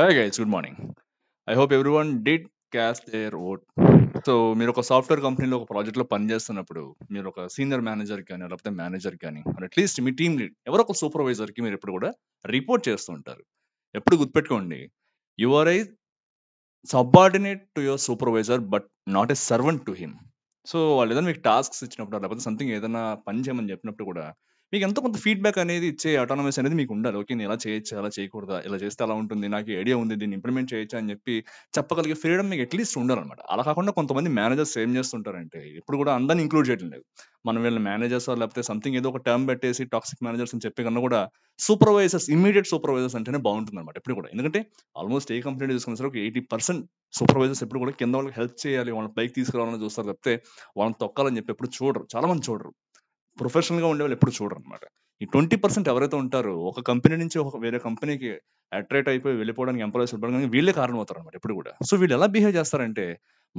hi guys good morning I hope everyone did cast their vote so మీరు ఒక software కంపెనీలో ఒక ప్రాజెక్ట్లో పనిచేస్తున్నప్పుడు మీరు ఒక సీనియర్ మేనేజర్ కానీ లేకపోతే మేనేజర్ కానీ అట్లీస్ట్ మీ టీం లీడ్ ఎవరో ఒక సూపర్వైజర్కి మీరు ఎప్పుడు కూడా రిపోర్ట్ చేస్తూ ఉంటారు ఎప్పుడు గుర్తుపెట్టుకోండి your I subordinate to your supervisor but not a servant to him so వాళ్ళు ఏదైనా మీకు టాస్క్స్ ఇచ్చినప్పుడు లేకపోతే సంథింగ్ ఏదైనా పని చేయమని చెప్పినప్పుడు కూడా మీకు ఎంత కొంత ఫీడ్బ్యాక్ అనేది ఇచ్చే ఆటోనమస్ అనేది మీకు ఉండాలి ఓకే నేను ఎలా చేయొచ్చు అలా చేయకూడదా ఇలా చేస్తే అలా ఉంటుంది నాకు ఐడియా ఉంది దీన్ని ఇంప్లిమెంట్ చేయొచ్చు అని చెప్పి చెప్పగలిగే ఫ్రీడమ్ మీకు అట్లీస్ట్ ఉండాలన్నమాట అలా కాకుండా కొంతమంది మేనేజర్స్ ఏం చేస్తుంటారంటే ఇప్పుడు కూడా అందరిని ఇంక్లూడ్ చేయడం లేదు మనం వీళ్ళ మేనేజర్స్ లేకపోతే సంథింగ్ ఏదో ఒక టర్మ్ పెట్టేసి టాక్సిక్ మేనేజర్స్ అని చెప్పే కన్నా కూడా సూపర్వైజర్స్ ఇమీడియట్ సూపర్వైజర్స్ అంటేనే బాగుంటుంది అనమాట ఎప్పుడు కూడా ఎందుకంటే ఆల్మోస్ట్ ఏ కంపెనీ తీసుకున్న సరే ఒక ఎయిటీ పర్సెంట్ సూపర్వైజర్స్ ఎప్పుడు కూడా కింద వాళ్ళకి హెల్ప్ చేయాలి వాళ్ళని పైకి తీసుకురావాలని చూస్తారు తప్పితే వాళ్ళని తొక్కాలని చెప్పి ఎప్పుడు చూడరు చాలా మంది చూడరు ప్రొఫెషనల్గా ఉండే వాళ్ళు ఎప్పుడు చూడరు అనమాట ఈ ట్వంటీ పర్సెంట్ ఎవరైతే ఉంటారో ఒక కంపెనీ నుంచి ఒక వేరే కంపెనీకి అట్రాక్ట్ అయిపోయి వెళ్ళిపోవడానికి ఎంప్లాయీస్ కానీ వీళ్ళే కారణం అవుతారు అనమాట ఎప్పుడు కూడా సో వీళ్ళు ఎలా బిహేవ్ చేస్తారంటే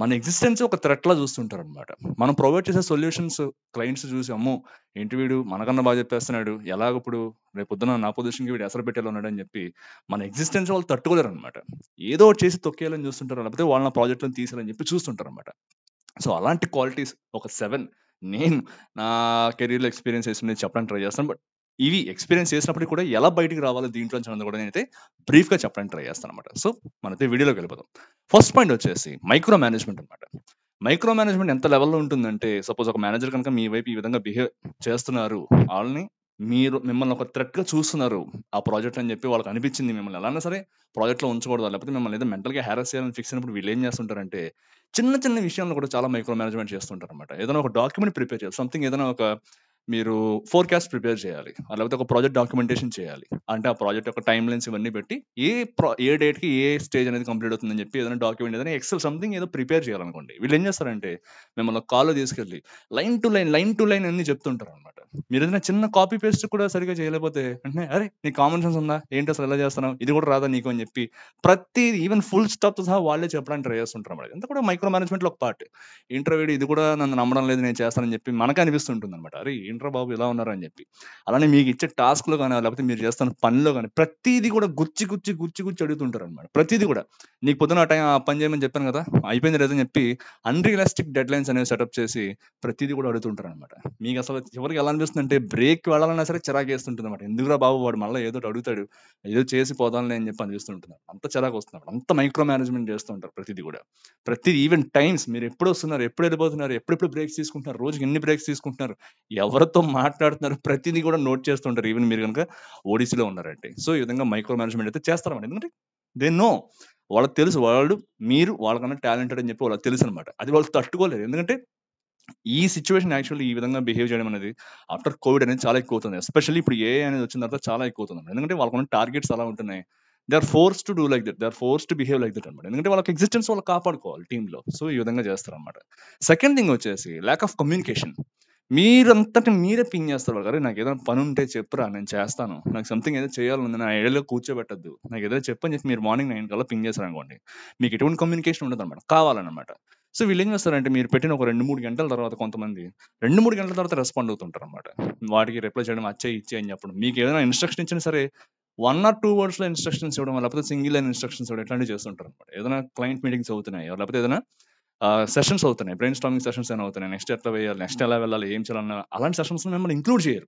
మన ఎగ్జిస్టెన్స్ ఒక థ్రెట్లా చూస్తుంటారు అనమాట మనం ప్రొవైడ్ చేసే సొల్యూషన్స్ క్లయింట్స్ చూసి అమ్మో ఏంటి వీడు మనకన్నా బాగా చెప్పేస్తున్నాడు ఎలాగ ఇప్పుడు రేపు పొద్దున నా పొజిషన్కి వీడు ఎసరు పెట్టేలా ఉన్నాడు అని చెప్పి మన ఎగ్జిస్టెన్స్ వాళ్ళు తట్టుకోలేరు అనమాట ఏదో చేసి తొక్కేయాలని చూస్తుంటారు లేకపోతే వాళ్ళ ప్రాజెక్టులను తీసేయాలని చెప్పి చూస్తుంటారు అనమాట సో అలాంటి క్వాలిటీస్ ఒక సెవెన్ నేను నా కెరీర్లో ఎక్స్పీరియన్స్ చేసి చెప్పడానికి ట్రై చేస్తాను బట్ ఇవి ఎక్స్పీరియన్స్ చేసినప్పటికీ కూడా ఎలా బయటికి రావాలో దీంట్లో నుంచి కూడా నేనైతే బ్రీఫ్గా చెప్పడానికి ట్రై చేస్తాను అనమాట సో మనైతే వీడియోలోకి వెళ్ళిపోతాం ఫస్ట్ పాయింట్ వచ్చేసి మైక్రో మేనేజ్మెంట్ అనమాట మైక్రో మేనేజ్మెంట్ ఎంత లెవెల్లో ఉంటుందంటే సపోజ్ ఒక మేనేజర్ కనుక మీ వైపు ఈ విధంగా బిహేవ్ చేస్తున్నారు వాళ్ళని మీరు మిమ్మల్ని ఒక గా చూస్తున్నారు ఆ ప్రాజెక్ట్ అని చెప్పి వాళ్ళకి అనిపించింది మిమ్మల్ని ఎలా సరే ప్రాజెక్ట్లో ఉంచకూడదు లేకపోతే మిమ్మల్ని ఏదో మెంటల్గా హ్యారస్ చేయాలని ఫిక్స్ అయినప్పుడు వీళ్ళు ఏం చేస్తుంటారంటే చిన్న చిన్న విషయాలను కూడా చాలా మైక్రో మేనేజ్మెంట్ చేస్తుంటారు అనమాట ఏదైనా ఒక డాక్యుమెంట్ ప్రిపేర్ చేయాలి సంథింగ్ ఏదైనా ఒక మీరు ఫోర్కాస్ట్ ప్రిపేర్ చేయాలి లేకపోతే ఒక ప్రాజెక్ట్ డాక్యుమెంటేషన్ చేయాలి అంటే ఆ ప్రాజెక్ట్ యొక్క టైం లైన్స్ ఇవన్నీ పెట్టి ఏ ప్రా ఏ డేట్కి ఏ స్టేజ్ అనేది కంప్లీట్ అవుతుందని చెప్పి ఏదైనా డాక్యుమెంట్ ఏదైనా ఎక్సెల్ సంథింగ్ ఏదో ప్రిపేర్ చేయాలనుకోండి వీళ్ళు ఏం చేస్తారంటే మిమ్మల్ని కాల్లో తీసుకెళ్ళి line to line line to line అన్ని చెప్తుంటారు అనమాట మీరు ఏదైనా చిన్న కాపీ పేస్ట్ కూడా సరిగా చేయలేకపోతే అంటే అరే నీ కామన్ సెన్స్ ఉందా ఏంటి అసలు ఎలా చేస్తాను ఇది కూడా రాదా నీకు అని చెప్పి ప్రతి ఈవెన్ ఫుల్ స్టాప్ సహా వాళ్ళే చెప్పడానికి ట్రై చేస్తుంటారు అనమాట ఇంత కూడా మైక్రో మేనేజ్మెంట్లో ఒక పార్ట్ ఇంటర్వ్యూ ఇది కూడా నన్ను నమ్మడం లేదు నేను చేస్తానని చెప్పి మనకు అనిపిస్తుంటుంది అనమాట అరే ఏంట్రా బాబు ఎలా ఉన్నారు అని చెప్పి అలానే మీకు ఇచ్చే టాస్క్లో కానీ లేకపోతే మీరు చేస్తున్న పనిలో కానీ ప్రతిదీ కూడా గుచ్చి గుచ్చి గుచ్చి గుచ్చి అడుగుతుంటారు అనమాట ప్రతిదీ కూడా నీకు పొద్దున టైం ఆ పని చేయమని చెప్పాను కదా అయిపోయింది లేదని చెప్పి అన్రియలిస్టిక్ డెడ్ లైన్స్ అనేవి సెటప్ చేసి ప్రతిదీ కూడా అడుగుతుంటారు అనమాట మీకు అసలు ఎవరికి ఎలా అనిపిస్తుంది అంటే బ్రేక్ వెళ్ళాలన్నా సరే చిరాకు వేస్తుంటుంది అనమాట ఎందుకురా బాబు వాడు మళ్ళీ ఏదో అడుగుతాడు ఏదో చేసి పోదాలని అని చెప్పి అనిపిస్తుంటున్నారు అంత చిరాకు వస్తున్నారు అంత మైక్రో మేనేజ్మెంట్ చేస్తుంటారు ప్రతిదీ కూడా ప్రతి ఈవెన్ టైమ్స్ మీరు ఎప్పుడు వస్తున్నారు ఎప్పుడు వెళ్ళిపోతున్నారు ఎప్పుడెప్పుడు బ్రేక్స్ తీసుకుంటున్నారు రోజుకి ఎన్ని బ్రేక్స్ తీసుకుంటున్నారు ఎవరు ఎవరితో మాట్లాడుతున్నారు ప్రతిదీ కూడా నోట్ చేస్తుంటారు ఈవెన్ మీరు కనుక ఓడిసీలో ఉన్నారంటే సో ఈ విధంగా మైక్రో మేనేజ్మెంట్ అయితే చేస్తారన్నమాట ఎందుకంటే దే నో వాళ్ళకి తెలుసు వాళ్ళు మీరు వాళ్ళకన్నా టాలెంటెడ్ అని చెప్పి వాళ్ళకి తెలుసు అనమాట అది వాళ్ళు తట్టుకోలేదు ఎందుకంటే ఈ సిచ్యువేషన్ యాక్చువల్లీ ఈ విధంగా బిహేవ్ చేయడం అనేది ఆఫ్టర్ కోవిడ్ అనేది చాలా ఎక్కువ అవుతుంది ఎస్పెషల్లీ ఇప్పుడు ఏ అనేది వచ్చిన తర్వాత చాలా ఎక్కువ అవుతుంది ఎందుకంటే వాళ్ళకున్న టార్గెట్స్ అలా ఉంటున్నాయి they are forced to do like that they are forced to behave like that అనమాట ఎందుకంటే వాళ్ళకి ఎగ్జిస్టెన్స్ వాళ్ళు కాపాడుకోవాలి టీంలో సో ఈ విధంగా చేస్తారు అనమాట సెకండ్ థింగ్ వచ్చేసి ల్యాక్ ఆఫ్ కమ్యూనికేషన్ మీరంతటి మీరే పింగ్ చేస్తారు కదా నాకు ఏదైనా పని ఉంటే చెప్పురా నేను చేస్తాను నాకు సంథింగ్ ఏదో చేయాలని నా ఐడియాలో కూర్చోబెట్టద్దు నాకు ఏదైనా చెప్పని చెప్పి మీరు మార్నింగ్ నైన్ కల్లా పింగ్ చేస్తారు అనుకోండి మీకు ఎటువంటి కమ్యూనికేషన్ ఉండదు అనమాట కావాలన్నమాట సో వీళ్ళు ఏం చేస్తారంటే మీరు పెట్టిన ఒక రెండు మూడు గంటల తర్వాత కొంతమంది రెండు మూడు గంటల తర్వాత రెస్పాండ్ అవుతుంటారు అనమాట వాటికి రిప్లై చేయడం అచ్చే ఇచ్చే అని చెప్పడం మీకు ఏదైనా ఇన్స్ట్రక్షన్ ఇచ్చినా సరే వన్ ఆర్ టూ వర్డ్స్లో ఇన్స్ట్రక్షన్స్ ఇవ్వడం లేకపోతే సింగిల్ లైన్ ఇన్స్ట్రక్షన్స్ ఇవ్వడం ఇట్లాంటివి చేస్తుంటారు అనమాట ఏదైనా క్లయింట్ మీటింగ్స్ అవుతున్నాయి లేకపోతే ఏదైనా సెషన్స్ అవుతున్నాయి బ్రెయిన్ స్టామింగ్ సెషన్స్ అని అవుతున్నాయి నెక్స్ట్ ఎట్లా వేయాలి నెక్స్ట్ ఎలా వెళ్ళాలి ఏం చేయాలన్న అలాంటి సెషన్స్ మిమ్మల్ని ఇంక్లూడ్ చేయరు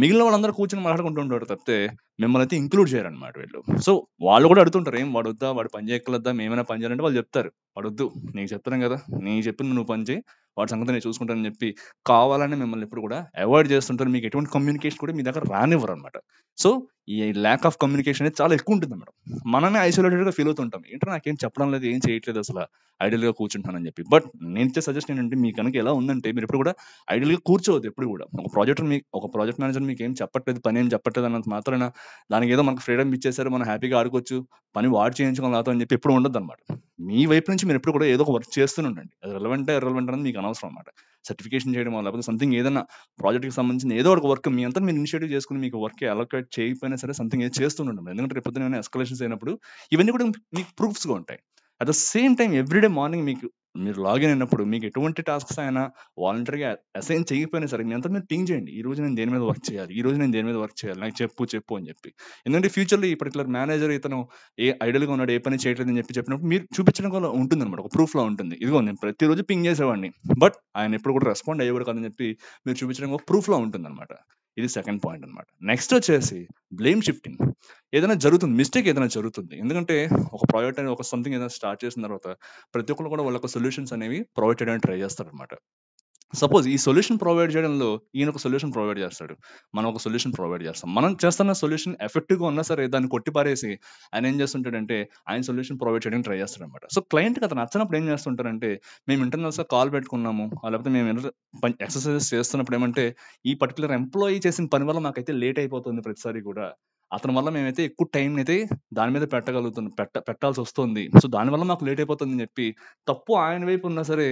మిగిలిన వాళ్ళందరూ కూర్చొని మాట్లాడుకుంటుంటారు తప్పితే మిమ్మల్ని అయితే ఇంక్లూడ్ చేయరనమాట వీళ్ళు సో వాళ్ళు కూడా అడుగుతుంటారు ఏం వాడొద్దా వాడు పని చేయగలద్దా మేమైనా పని చేయాలంటే వాళ్ళు చెప్తారు వాడొద్దు నీకు చెప్తాను కదా నీ చెప్పిన నువ్వు పని చేయి వాటి సంగతి నేను చూసుకుంటానని చెప్పి కావాలని మిమ్మల్ని ఎప్పుడు కూడా అవాయిడ్ చేస్తుంటారు మీకు ఎటువంటి కమ్యూనికేషన్ కూడా మీ దగ్గర రానివ్వరు అనమాట సో ఈ ల్యాక్ ఆఫ్ కమ్యూనికేషన్ అనేది చాలా ఎక్కువ ఉంటుంది మేడం మనమే ఐసోలేటెడ్గా ఫీల్ అవుతుంటాం ఏంటంటే నాకేం చెప్పడం లేదు ఏం చేయట్లేదు అసలు ఐడియల్గా కూర్చుంటానని చెప్పి బట్ నేను ఇచ్చే సజెషన్ ఏంటంటే మీ కనుక ఎలా ఉందంటే మీరు ఎప్పుడు కూడా ఐడియల్గా కూర్చోవద్దు ఎప్పుడు కూడా ఒక ప్రాజెక్ట్ మీ ఒక ప్రాజెక్ట్ మేనేజర్ అసలు మీకు ఏం చెప్పట్లేదు పని ఏం చెప్పట్లేదు అన్నంత మాత్రమే దానికి ఏదో మనకు ఫ్రీడమ్ ఇచ్చేసారు మనం హ్యాపీగా ఆడుకోవచ్చు పని వాడు చేయించుకోవాలి అని చెప్పి ఎప్పుడు ఉండదు అనమాట మీ వైపు నుంచి మీరు ఎప్పుడు కూడా ఏదో ఒక వర్క్ చేస్తూనే ఉండండి అది రిలవెంట్ రిలవెంట్ అనేది మీకు అనవసరం అనమాట సర్టిఫికేషన్ చేయడం లేకపోతే సంథింగ్ ఏదైనా ప్రాజెక్ట్కి సంబంధించిన ఏదో ఒక వర్క్ మీ అంతా మీరు ఇనిషియేటివ్ చేసుకుని మీకు వర్క్ అలొకేట్ చేయకపోయినా సరే సంథింగ్ ఏదో చేస్తుండండి ఎందుకంటే ఏమైనా ఎస్కలేషన్స్ అయినప్పుడు ఇవన్నీ కూడా మీకు ప్రూఫ్స్గా ఉంటాయి at the same time everyday morning మీకు మీరు లాగిన్ అయినప్పుడు మీకు ఎటువంటి టాస్క్స్ అయినా వాలంటరీగా అసైన్ చేయకపోయినా సరే మీ అంతా మీరు పింగ్ చేయండి ఈ రోజు నేను దేని మీద వర్క్ చేయాలి ఈ రోజు నేను దేని మీద వర్క్ చేయాలి నాకు చెప్పు చెప్పు అని చెప్పి ఎందుకంటే ఫ్యూచర్లో ఈ పర్టికులర్ మేనేజర్ ఇతను ఏ ఐడియల్గా ఉన్నాడు ఏ పని చేయట్లేదు అని చెప్పి చెప్పినప్పుడు మీరు చూపించడం వల్ల ఉంటుంది అనమాట ఒక ప్రూఫ్లో ఉంటుంది ఇదిగో నేను ప్రతిరోజు పింగ్ చేసేవాడిని బట్ ఆయన ఎప్పుడు కూడా రెస్పాండ్ అయ్యేవాడు కాదని చెప్పి మీరు చూపించడం ఒక ప్రూఫ్లో ఉంటుంది అనమాట ఇది సెకండ్ పాయింట్ అనమాట నెక్స్ట్ వచ్చేసి బ్లేమ్ షిఫ్టింగ్ ఏదైనా జరుగుతుంది మిస్టేక్ ఏదైనా జరుగుతుంది ఎందుకంటే ఒక ప్రాజెక్ట్ అనేది ఒక సంథింగ్ ఏదైనా స్టార్ట్ చేసిన తర్వాత ప్రతి ఒక్కరు కూడా వాళ్ళకి సొల్యూషన్స్ అనేవి ప్రొవైడ్ చేయడానికి ట్రై చేస్తారు అనమాట సపోజ్ ఈ సొల్యూషన్ ప్రొవైడ్ చేయడంలో ఈయన ఒక సొల్యూషన్ ప్రొవైడ్ చేస్తాడు మనం ఒక సొల్యూషన్ ప్రొవైడ్ చేస్తాం మనం చేస్తున్న సొల్యూషన్ ఎఫెక్టివ్గా ఉన్నా సరే దాన్ని కొట్టిపారేసి ఆయన ఏం చేస్తుంటాడంటే ఆయన సొల్యూషన్ ప్రొవైడ్ చేయడానికి ట్రై చేస్తాడు అనమాట సో క్లయింట్ అతను నచ్చినప్పుడు ఏం చేస్తుంటారంటే మేము ఇంటర్నల్స్గా కాల్ పెట్టుకున్నాము లేకపోతే మేము ఎక్సర్సైజెస్ చేస్తున్నప్పుడు ఏమంటే ఈ పర్టికులర్ ఎంప్లాయీ చేసిన పని వల్ల మాకైతే లేట్ అయిపోతుంది ప్రతిసారి కూడా అతని వల్ల మేమైతే ఎక్కువ టైం అయితే దాని మీద పెట్టగలుగుతుంది పెట్ట పెట్టాల్సి వస్తుంది సో దానివల్ల మాకు లేట్ అయిపోతుంది అని చెప్పి తప్పు ఆయన వైపు ఉన్నా సరే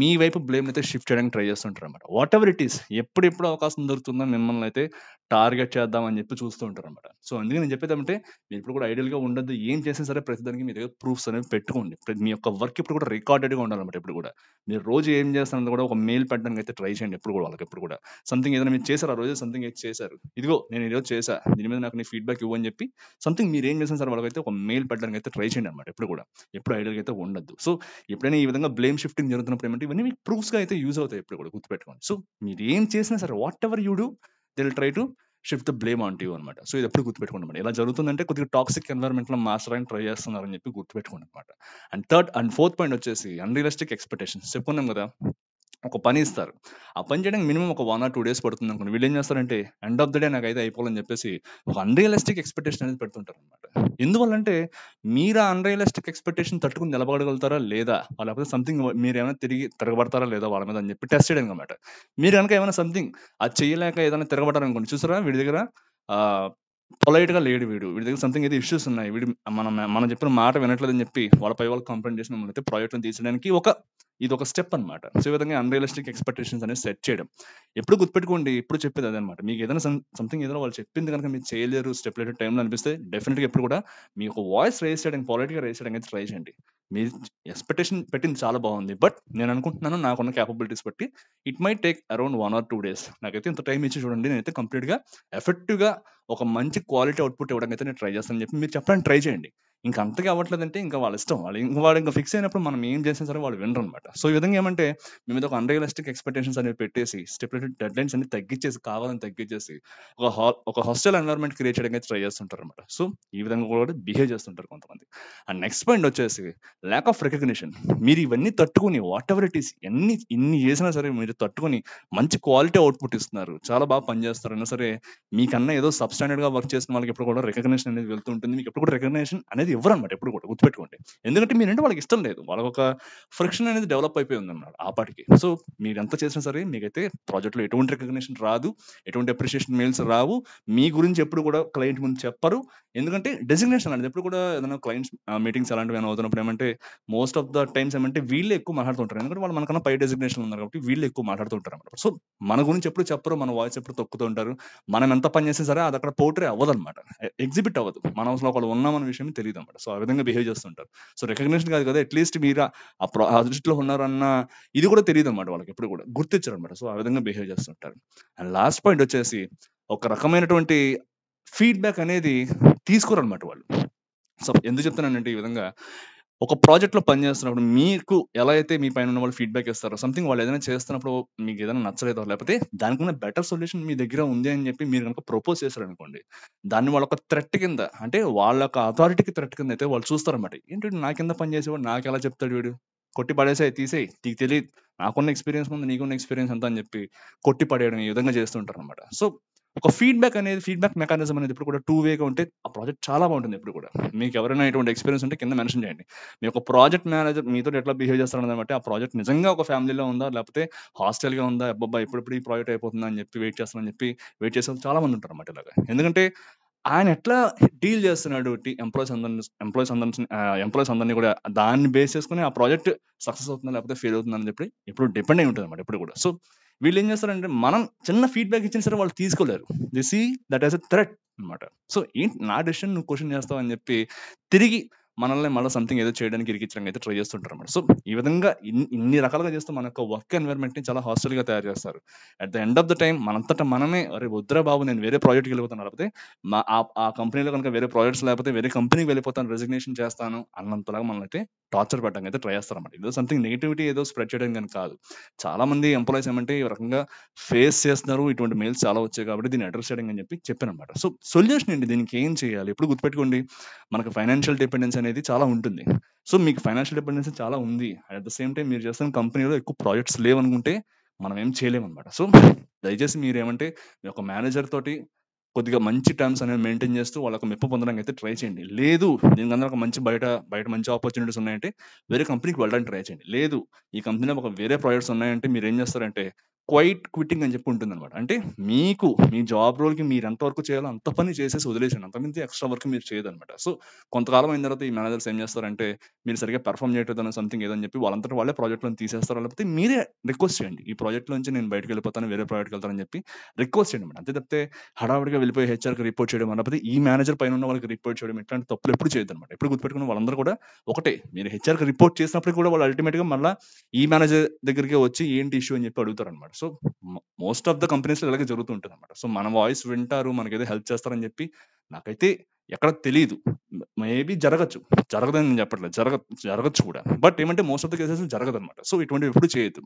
మీ వైపు బ్లేమ్ అయితే షిఫ్ట్ చేయడానికి ట్రై చేస్తుంటారు అనమాట వాట్ ఎవర్ ఇట్ ఈస్ ఎప్పుడెప్పుడు అవకాశం దొరుకుతుందో మిమ్మల్ని అయితే టార్గెట్ చేద్దామని చెప్పి చూస్తూ ఉంటారు అనమాట సో అందుకే నేను చెప్పేది అంటే మీరు ఇప్పుడు కూడా ఐడియల్గా ఉండద్దు ఏం చేసినా సరే ప్రతిదానికి మీ దగ్గర ప్రూఫ్స్ అనేవి పెట్టుకోండి మీ యొక్క వర్క్ ఇప్పుడు కూడా రికార్డెడ్గా ఉండాలన్నమాట ఇప్పుడు కూడా మీరు రోజు ఏం చేస్తున్నది కూడా ఒక మెయిల్ పెట్టడానికి అయితే ట్రై చేయండి ఎప్పుడు కూడా వాళ్ళకి ఎప్పుడు కూడా సంథింగ్ ఏదైనా మీరు చేశారు ఆ రోజు సంథింగ్ అయితే చేశారు ఇదిగో నేను ఈరోజు చేశాను దీని మీద నాకు నీ ఫీడ్బ్యాక్ ఇవ్వని చెప్పి సంథింగ్ మీరు ఏం చేసిన సార్ వాళ్ళకైతే ఒక మెయిల్ పెట్టడానికి అయితే ట్రై చేయండి అనమాట ఎప్పుడు కూడా ఎప్పుడు ఐడియాకి అయితే ఉండద్దు సో ఎప్పుడైనా ఈ విధంగా బ్లేమ్ షిఫ్టింగ్ జరుగుతున్నప్పుడు ఏమంటే ఇవన్నీ మీకు ప్రూఫ్స్గా అయితే యూజ్ అవుతాయి ఎప్పుడు కూడా గుర్తుపెట్టుకోండి సో మీరు ఏం చేసినా సరే whatever you do they will try to shift the blame on you అనమాట సో ఇది ఎప్పుడు గుర్తుపెట్టుకోండి అనమాట ఇలా జరుగుతుందంటే కొద్దిగా టాక్సిక్ ఎన్వైరన్మెంట్లో మాస్టర్ అని ట్రై చేస్తున్నారని చెప్పి గుర్తుపెట్టుకోండి అనమాట and third and fourth point వచ్చేసి అన్రియలిస్టిక్ ఎక్స్పెక్టేషన్స్ చెప్పుకున్నాం కదా ఒక పని ఇస్తారు ఆ పని చేయడానికి మినిమం ఒక వన్ ఆర్ టూ డేస్ పడుతుంది అనుకోండి వీళ్ళు ఏం చేస్తారంటే ఎండ్ ఆఫ్ ద డే నాకు అయితే అయిపోవాలని చెప్పేసి ఒక అన్రియలిస్టిక్ ఎక్స్పెక్టేషన్ అనేది పెడుతుంటారు అనమాట ఎందువల్లంటే మీరు ఆ అన్రియలిస్టిక్ ఎక్స్పెక్టేషన్ తట్టుకుని నిలబడగలుగుతారా లేదా లేకపోతే సంథింగ్ మీరు ఏమైనా తిరిగి తిరగబడతారా లేదా వాళ్ళ మీద అని చెప్పి టెస్ట్ చేయడం అనమాట మీరు కనుక ఏమైనా సంథింగ్ అది చేయలేక ఏదైనా తిరగబడారనుకోండి చూసారా వీడి దగ్గర పొలైట్గా లేడు వీడు వీడి దగ్గర సంథింగ్ అయితే ఇష్యూస్ ఉన్నాయి వీడు మనం మనం చెప్పిన మాట వినట్లేదని చెప్పి వాళ్ళపై వాళ్ళు కంప్లైంట్ చేసిన అయితే ప్రాజెక్ట్ తీసేయడానికి ఒక ఇది ఒక స్టెప్ అనమాట సో ఈ విధంగా అన్రియలిస్టిక్ ఎక్స్పెక్టేషన్స్ అనేది సెట్ చేయడం ఎప్పుడు గుర్తుపెట్టుకోండి ఇప్పుడు చెప్పేది అదనమాట మీకు ఏదైనా సంథింగ్ ఏదైనా వాళ్ళు చెప్పింది కనుక మీరు చేయలేరు స్టెప్ లేటర్ టైంలో అనిపిస్తే డెఫినెట్గా ఎప్పుడు కూడా మీ యొక్క వాయిస్ రేస్ చేయడానికి పాలిటీగా రేస్ చేయడం అయితే ట్రై చేయండి మీ ఎక్స్పెక్టేషన్ పెట్టింది చాలా బాగుంది బట్ నేను అనుకుంటున్నాను నాకున్న క్యాపబిలిటీస్ బట్టి it may take around one or two days నాకైతే ఇంత టైం ఇచ్చి చూడండి నేనైతే కంప్లీట్గా ఎఫెక్టివ్గా ఒక మంచి క్వాలిటీ అవుట్పుట్ ఇవ్వడానికి అయితే నేను ట్రై చేస్తానని చెప్పి మీరు చెప్పడానికి ట్రై చేయండి ఇంకా అంతగా అవ్వట్లేదంటే ఇంకా వాళ్ళ ఇష్టం వాళ్ళు ఇంకా వాడు ఇంకా ఫిక్స్ అయినప్పుడు మనం ఏం చేసినా సరే వాళ్ళు వినరు అనమాట సో ఈ విధంగా ఏమంటే మీ మీద ఒక అన్రియలిస్టిక్ ఎక్స్పెక్టేషన్స్ అనేవి పెట్టేసి స్టిపులేటెడ్ డెడ్ లైన్స్ అన్ని తగ్గించేసి కావాలని తగ్గించేసి ఒక హా ఒక హాస్టల్ ఎన్వైర్మెంట్ క్రియేట్ చేయడానికి ట్రై చేస్తుంటారు అనమాట సో ఈ విధంగా కూడా బిహేవ్ చేస్తుంటారు కొంతమంది అండ్ నెక్స్ట్ పాయింట్ వచ్చేసి ల్యాక్ ఆఫ్ రికగ్నిషన్ మీరు ఇవన్నీ తట్టుకుని వాట్ ఎవర్ ఇట్ ఈస్ ఎన్ని ఇన్ని చేసినా సరే మీరు తట్టుకుని మంచి క్వాలిటీ అవుట్పుట్ ఇస్తున్నారు చాలా బాగా పనిచేస్తారు అయినా సరే మీకన్నా ఏదో సబ్స్టాండర్డ్గా వర్క్ చేసిన వాళ్ళకి ఎప్పుడు కూడా రికగ్నేషన్ అనేది వెళ్తూ ఉంటుంది మీకు ఎప్పుడు కూడా రికగ్నేషన్ అనేది అనేది ఇవ్వరు అనమాట ఎప్పుడు కూడా గుర్తుపెట్టుకోండి ఎందుకంటే మీరంటే వాళ్ళకి ఇష్టం లేదు వాళ్ళకి ఒక ఫ్రిక్షన్ అనేది డెవలప్ అయిపోయి అన్నమాట ఆ పాటికి సో మీరు ఎంత చేసినా సరే మీకైతే ప్రాజెక్ట్లో ఎటువంటి రికగ్నేషన్ రాదు ఎటువంటి అప్రిషియేషన్ మెయిల్స్ రావు మీ గురించి ఎప్పుడు కూడా క్లయింట్ ముందు చెప్పరు ఎందుకంటే డెసిగ్నేషన్ అనేది ఎప్పుడు కూడా ఏదైనా క్లయింట్స్ మీటింగ్స్ అలాంటివి ఏమైనా అవుతున్నప్పుడు ఏమంటే మోస్ట్ ఆఫ్ ద టైమ్స్ ఏమంటే వీళ్ళు ఎక్కువ మాట్లాడుతుంటారు ఎందుకంటే వాళ్ళు మనకన్నా పై డెసిగ్నేషన్ ఉన్నారు కాబట్టి వీళ్ళు ఎక్కువ మాట్లాడుతుంటారు అనమాట సో మన గురించి ఎప్పుడు చెప్పరు మన వాయిస్ ఎప్పుడు తొక్కుతుంటారు మనం ఎంత పని చేసినా సరే అది అక్కడ పోర్ట్రే అవ్వదు అనమాట ఎగ్జిబిట్ అవ్వదు మన అవసరం ఒకళ్ళు ఉన్నామన్న విషయం తెలియదు చేయదు అనమాట సో ఆ విధంగా బిహేవ్ చేస్తుంటారు సో రికగ్నిషన్ కాదు కదా అట్లీస్ట్ మీరు ఆ ప్రాజెక్ట్లో ఉన్నారన్న ఇది కూడా తెలియదు అనమాట వాళ్ళకి ఎప్పుడు కూడా గుర్తించరు అనమాట సో ఆ విధంగా బిహేవ్ చేస్తుంటారు అండ్ లాస్ట్ పాయింట్ వచ్చేసి ఒక రకమైనటువంటి ఫీడ్బ్యాక్ అనేది అనమాట వాళ్ళు సో ఎందుకు చెప్తున్నానంటే ఈ విధంగా ఒక ప్రాజెక్ట్లో పనిచేస్తున్నప్పుడు మీకు ఎలా అయితే మీ పైన ఉన్న వాళ్ళు ఫీడ్బ్యాక్ ఇస్తారో సంథింగ్ వాళ్ళు ఏదైనా చేస్తున్నప్పుడు మీకు ఏదైనా నచ్చలేదో లేకపోతే దానికన్నా బెటర్ సొల్యూషన్ మీ దగ్గర ఉంది అని చెప్పి మీరు కనుక ప్రపోజ్ చేస్తారు అనుకోండి దాన్ని వాళ్ళ ఒక థ్రెట్ కింద అంటే వాళ్ళ యొక్క అథారిటీకి థ్రెట్ కింద అయితే వాళ్ళు చూస్తారన్నమాట ఏంటంటే నా కింద పనిచేసేవాడు నాకు ఎలా చెప్తాడు వీడు కొట్టి పడేసాయి తీసేయి నీకు తెలియదు నాకున్న ఎక్స్పీరియన్స్ ముందు నీకున్న ఎక్స్పీరియన్స్ ఎంత అని చెప్పి కొట్టి పడేయడం ఈ విధంగా చేస్తుంటారు అనమాట సో ఒక ఫీడ్బ్యాక్ అనేది ఫీడ్బ్యాక్ మెకానిజం అనేది ఇప్పుడు కూడా టూ వేగా ఉంటే ఆ ప్రాజెక్ట్ చాలా బాగుంటుంది ఇప్పుడు కూడా మీకు ఎవరైనా ఇటువంటి ఎక్స్పీరియన్స్ ఉంటే కింద మెన్షన్ చేయండి మీ ఒక ప్రాజెక్ట్ మేనేజర్ మీతో ఎట్లా బిహేవ్ చేస్తారని బట్టి ఆ ప్రాజెక్ట్ నిజంగా ఒక ఫ్యామిలీలో ఉందా లేకపోతే హాస్టల్గా ఉందా అబ్బాబ్బా ఇప్పుడు ఈ ప్రాజెక్ట్ అయిపోతుందా అని చెప్పి వెయిట్ చేస్తానని చెప్పి వెయిట్ చేసే చాలా మంది ఉంటారు అన్నమాట ఇలాగా ఎందుకంటే ఆయన ఎట్లా డీల్ చేస్తున్నాడు ఎంప్లాయీస్ అందరిని ఎంప్లాయీస్ అందరిని ఎంప్లాయీస్ అందరినీ కూడా దాన్ని బేస్ చేసుకుని ఆ ప్రాజెక్ట్ సక్సెస్ అవుతుందా లేకపోతే ఫెయిల్ అవుతుందా అని చెప్పి ఇప్పుడు డిపెండ్ అయి ఉంటుంది అనమాట ఇప్పుడు కూడా సో వీళ్ళు ఏం చేస్తారంటే మనం చిన్న ఫీడ్బ్యాక్ ఇచ్చిన సరే వాళ్ళు తీసుకోలేరు they see that as a threat అనమాట సో ఏంటి నా డెసిషన్ నువ్వు క్వశ్చన్ చేస్తావు అని చెప్పి తిరిగి మనల్ని మళ్ళీ సంథింగ్ ఏదో చేయడానికి ఇరికించడం అయితే ట్రై చేస్తుంటారు అన్నమాట సో ఈ విధంగా ఇన్ని రకాలుగా చేస్తే మన యొక్క వర్క్ ఎన్వైర్న్మెంట్ ని చాలా హాస్టల్ గా తయారు చేస్తారు at the end of the time మనంతట మనమే అరే వద్దురా బాబు నేను వేరే ప్రాజెక్ట్కి వెళ్ళిపోతాను లేకపోతే ఆ కంపెనీలో కనుక వేరే ప్రాజెక్ట్స్ లేకపోతే వేరే కంపెనీకి వెళ్ళిపోతాను రెసిగ్నేషన్ చేస్తాను అన్నంతలాగా మనల్ని టార్చర్ పెట్టడం అయితే ట్రై చేస్తారన్నమాట ఏదో సంథింగ్ నెగిటివిటీ ఏదో స్ప్రెడ్ చేయడం కానీ కాదు చాలా మంది ఎంప్లాయీస్ ఏమంటే ఈ రకంగా ఫేస్ చేస్తున్నారు ఇటువంటి మెయిల్స్ చాలా వచ్చాయి కాబట్టి దీన్ని అడ్రస్ చేయడం అని చెప్పి చెప్పాను అనమాట సో సొల్యూషన్ ఏంటి దీనికి ఏం చేయాలి ఇప్పుడు గుర్తుపెట్టుకోండి మనకు ఫైనాన్షియల్ డిపెండెన్స్ అనేది చాలా ఉంటుంది సో మీకు ఫైనాన్షియల్ డిపెండెన్స్ చాలా ఉంది అట్ ద సేమ్ టైం మీరు చేస్తున్న కంపెనీలో ఎక్కువ ప్రాజెక్ట్స్ లేవనుకుంటే మనం ఏం చేయలేమన్నమాట సో దయచేసి మీరు ఏమంటే మీ ఒక మేనేజర్ తోటి కొద్దిగా మంచి టర్మ్స్ అనేవి మెయింటైన్ చేస్తూ వాళ్ళకి మెప్పు పొందడానికి అయితే ట్రై చేయండి లేదు దీనికన్నా ఒక మంచి బయట బయట మంచి ఆపర్చునిటీస్ ఉన్నాయంటే వేరే కంపెనీకి వెళ్ళడానికి ట్రై చేయండి లేదు ఈ కంపెనీలో ఒక వేరే ప్రాజెక్ట్స్ ఉన్నాయంటే మీరు ఏం చేస్తారంటే క్వైట్ క్విట్టింగ్ అని చెప్పి ఉంటుంది అనమాట అంటే మీకు మీ జాబ్ రోల్కి మీరు ఎంతవరకు చేయాలో అంత పని చేసేసి వదిలేసాను అంతకుమించి ఎక్స్ట్రా వర్క్ మీరు చేయదనమాట సో కొంతకాలం అయిన తర్వాత ఈ మేనేజర్స్ ఏం చేస్తారంటే మీరు సరిగ్గా పెర్ఫామ్ చేయట్లేదని సంథింగ్ ఏదని చెప్పి వాళ్ళంతటి వాళ్ళే ప్రాజెక్ట్లో తీసేస్తారు లేకపోతే మీరే రిక్వెస్ట్ చేయండి ఈ ప్రాజెక్ట్ నుంచి నేను బయటకు వెళ్ళిపోతాను వేరే ప్రాజెక్ట్కి వెళ్తానని చెప్పి రిక్వెస్ట్ చేయండి అంతే తప్పితే హడావిడిగా వెళ్ళిపోయి హెచ్ఆర్కి రిపోర్ట్ చేయడం లేకపోతే ఈ మేనేజర్ పైన ఉన్న వాళ్ళకి రిపోర్ట్ చేయడం ఇట్లాంటి తప్పులు ఎప్పుడు చేయదు అనమాట ఎప్పుడు గుర్తుపెట్టుకున్న వాళ్ళందరూ కూడా ఒకటే మీరు హెచ్ఆర్కి రిపోర్ట్ చేసినప్పుడు కూడా వాళ్ళు అల్టిమేట్గా మళ్ళీ ఈ మేనేజర్ దగ్గరికి వచ్చి ఏంటి ఇష్యూ అని చెప్పి అడుగుతారు అనమాట so most of the companies ఇలాగే జరుగుతుంటుంది అనమాట సో మన వాయిస్ వింటారు మనకైతే హెల్ప్ చేస్తారని చెప్పి నాకైతే ఎక్కడ తెలియదు మేబీ జరగచ్చు జరగదని నేను చెప్పట్లేదు జరగ జరగచ్చు కూడా బట్ ఏమంటే మోస్ట్ ఆఫ్ ద కేసెస్ జరగదు అనమాట సో ఇటువంటి ఎప్పుడు చేయొద్దు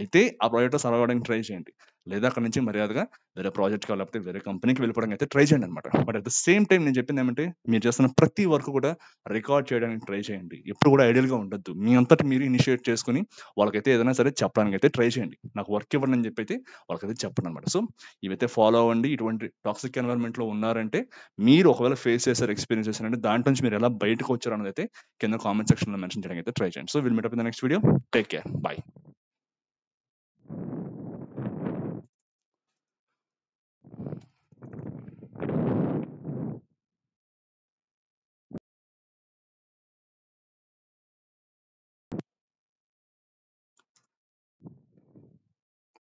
అయితే ఆ ప్రాజెక్ట్ సర్వ్ అవ్వడానికి ట్రై చేయండి లేదా అక్కడ నుంచి మర్యాదగా వేరే ప్రాజెక్ట్కి లేకపోతే వేరే కంపెనీకి వెళ్ళిపోవడానికి అయితే ట్రై చేయండి అనమాట but at the same time నేను చెప్పింది ఏమంటే మీరు చేస్తున్న ప్రతి వర్క్ కూడా రికార్డ్ చేయడానికి ట్రై చేయండి ఎప్పుడు కూడా ఐడియల్గా ఉండొద్దు మీ అంతటి మీరు ఇనిషియేట్ చేసుకుని వాళ్ళకైతే ఏదైనా సరే చెప్పడానికి అయితే ట్రై చేయండి నాకు వర్క్ ఇవ్వండి అని చెప్పి అయితే వాళ్ళకైతే చెప్పండి అనమాట సో ఇవైతే ఫాలో అవ్వండి ఇటువంటి టాక్సిక్ లో ఉన్నారంటే మీరు ఒకవేళ ఫేస్ చేశారు ఎక్స్పీరియన్స్ చేశారంటే దాంట్లో నుంచి మీరు ఎలా బయటకు వచ్చారు అనేది అయితే కింద కామెంట్ సెక్షన్లో మెన్షన్ చేయడానికి అయితే ట్రై చేయండి so will meet up in next video take care bye